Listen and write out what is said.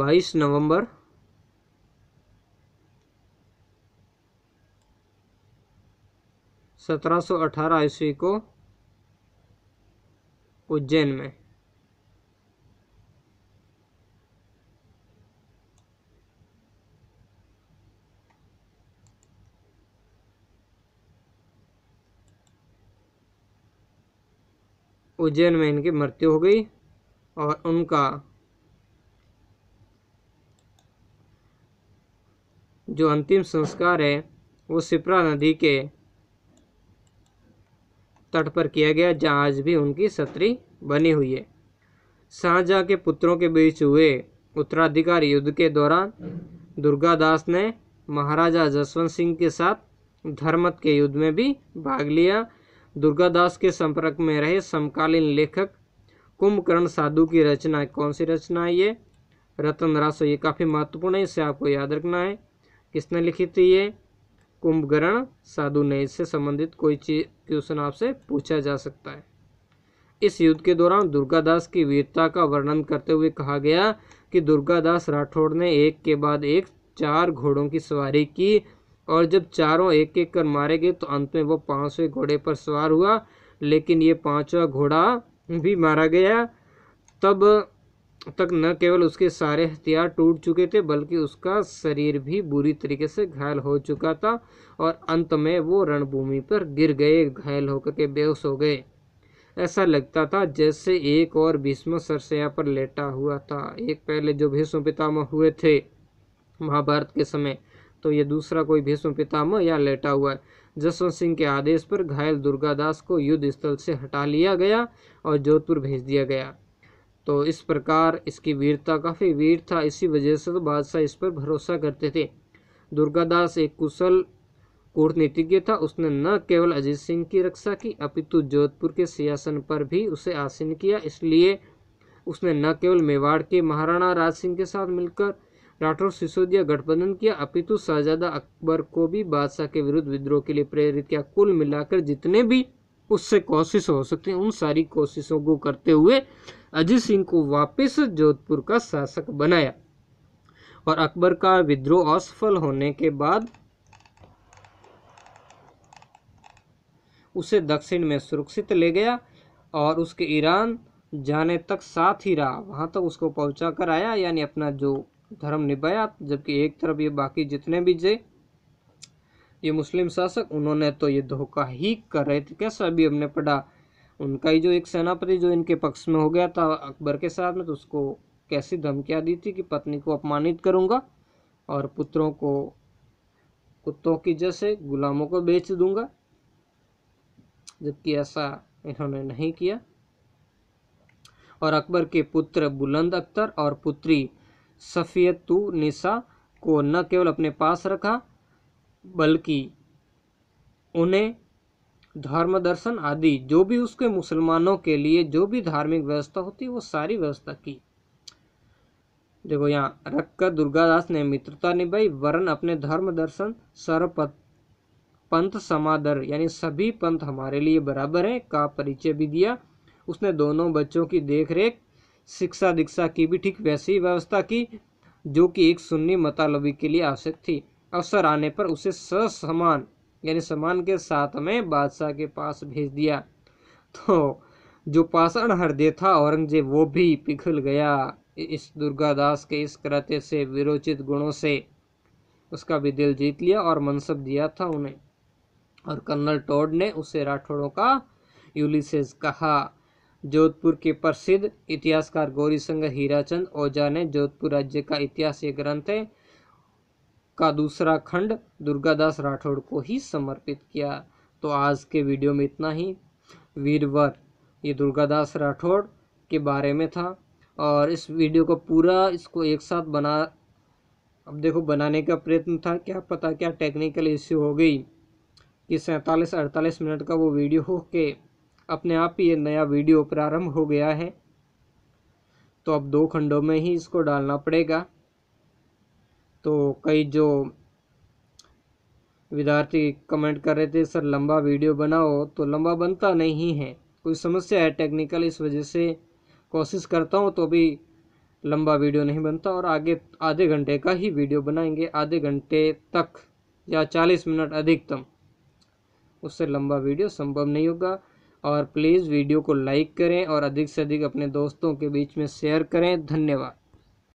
बाईस नवंबर सत्रह सौ अठारह ईस्वी को उज्जैन में उज्जैन में इनकी मृत्यु हो गई और उनका जो अंतिम संस्कार है वो सिपरा नदी के तट पर किया गया जहाँ आज भी उनकी सत्री बनी हुई है शाहजहाँ के पुत्रों के बीच हुए उत्तराधिकार युद्ध के दौरान दुर्गादास ने महाराजा जसवंत सिंह के साथ धर्मत के युद्ध में भी भाग लिया दुर्गादास के संपर्क में रहे समकालीन लेखक कुंभकर्ण साधु की रचना कौन सी रचना है ये रतन राशो ये काफ़ी महत्वपूर्ण है इसे आपको याद रखना है किसने लिखी थी ये कुंभकर्ण साधु ने इससे संबंधित कोई चीज क्वेश्चन आपसे पूछा जा सकता है इस युद्ध के दौरान दुर्गादास की वीरता का वर्णन करते हुए कहा गया कि दुर्गादास राठौड़ ने एक के बाद एक चार घोड़ों की सवारी की और जब चारों एक एक कर मारे गए तो अंत में वो पाँचवें घोड़े पर सवार हुआ लेकिन ये पांचवा घोड़ा भी मारा गया तब तक न केवल उसके सारे हथियार टूट चुके थे बल्कि उसका शरीर भी बुरी तरीके से घायल हो चुका था और अंत में वो रणभूमि पर गिर गए घायल होकर के बेहोश हो गए ऐसा लगता था जैसे एक और भीष्म सरसया पर लेटा हुआ था एक पहले जो भीष्म पितामह हुए थे महाभारत के समय तो ये दूसरा कोई भीष्म पितामह या लेटा हुआ है जसवंत सिंह के आदेश पर घायल दुर्गादास को युद्ध स्थल से हटा लिया गया और जोधपुर भेज दिया गया तो इस प्रकार इसकी वीरता काफ़ी वीर था इसी वजह से तो बादशाह इस पर भरोसा करते थे दुर्गादास एक कुशल कूटनीतिज्ञ था उसने न केवल अजीत सिंह की रक्षा की अपितु जोधपुर के सियासन पर भी उसे आसीन किया इसलिए उसने न केवल मेवाड़ के महाराणा राज सिंह के साथ मिलकर राठौर सिसोदिया गठबंधन किया अपितु शाहजादा अकबर को भी बादशाह के विरुद्ध विद्रोह के लिए प्रेरित किया कुल मिलाकर जितने भी उससे कोशिश हो सकती है उन सारी कोशिशों को करते हुए अजीत सिंह को वापस जोधपुर का शासक बनाया और अकबर का विद्रोह असफल होने के बाद उसे दक्षिण में सुरक्षित ले गया और उसके ईरान जाने तक साथ ही रहा वहां तक उसको पहुंचा कर आया यानी अपना जो धर्म निभाया जबकि एक तरफ ये बाकी जितने भी जय ये मुस्लिम शासक उन्होंने तो ये धोखा ही कर रहे थे कैसा अभी हमने पढ़ा उनका ही जो एक सेनापति जो इनके पक्ष में हो गया था अकबर के साथ में तो उसको कैसी धमकियाँ दी थी कि पत्नी को अपमानित करूँगा और पुत्रों को कुत्तों की जैसे गुलामों को बेच दूंगा जबकि ऐसा इन्होंने नहीं किया और अकबर के पुत्र बुलंद अख्तर और पुत्री सफ़ियतु निशा को न केवल अपने पास रखा बल्कि उन्हें धर्म दर्शन आदि जो भी उसके मुसलमानों के लिए जो भी धार्मिक व्यवस्था होती वो सारी व्यवस्था की देखो यहाँ रखकर दुर्गादास ने मित्रता निभाई वरन अपने धर्म दर्शन सर्वपथ पंथ समादर यानी सभी पंथ हमारे लिए बराबर हैं का परिचय भी दिया उसने दोनों बच्चों की देखरेख शिक्षा दीक्षा की भी ठीक वैसी व्यवस्था की जो कि एक सुन्नी मतालबी के लिए आवश्यक थी अवसर आने पर उसे ससमान यानी समान के साथ में बादशाह के पास भेज दिया तो जो पाषाण हृदय था औरंगजेब वो भी पिघल गया इस दुर्गादास के इस कृत्य से विरोचित गुणों से उसका भी दिल जीत लिया और मनसब दिया था उन्हें और कर्नल टोड ने उसे राठौड़ों का यूलिसेस कहा जोधपुर के प्रसिद्ध इतिहासकार गौरीशंकर हीराचंद ओझा ने जोधपुर राज्य का इतिहास ये ग्रंथ है का दूसरा खंड दुर्गादास राठौड़ को ही समर्पित किया तो आज के वीडियो में इतना ही वीरवर ये दुर्गादास राठौड़ के बारे में था और इस वीडियो को पूरा इसको एक साथ बना अब देखो बनाने का प्रयत्न था क्या पता क्या टेक्निकल इश्यू हो गई कि सैंतालीस अड़तालीस मिनट का वो वीडियो हो के अपने आप ही ये नया वीडियो प्रारंभ हो गया है तो अब दो खंडों में ही इसको डालना पड़ेगा तो कई जो विद्यार्थी कमेंट कर रहे थे सर लंबा वीडियो बनाओ तो लंबा बनता नहीं है कोई समस्या है टेक्निकल इस वजह से कोशिश करता हूँ तो भी लंबा वीडियो नहीं बनता और आगे आधे घंटे का ही वीडियो बनाएंगे आधे घंटे तक या चालीस मिनट अधिकतम उससे लंबा वीडियो संभव नहीं होगा और प्लीज़ वीडियो को लाइक करें और अधिक से अधिक अपने दोस्तों के बीच में शेयर करें धन्यवाद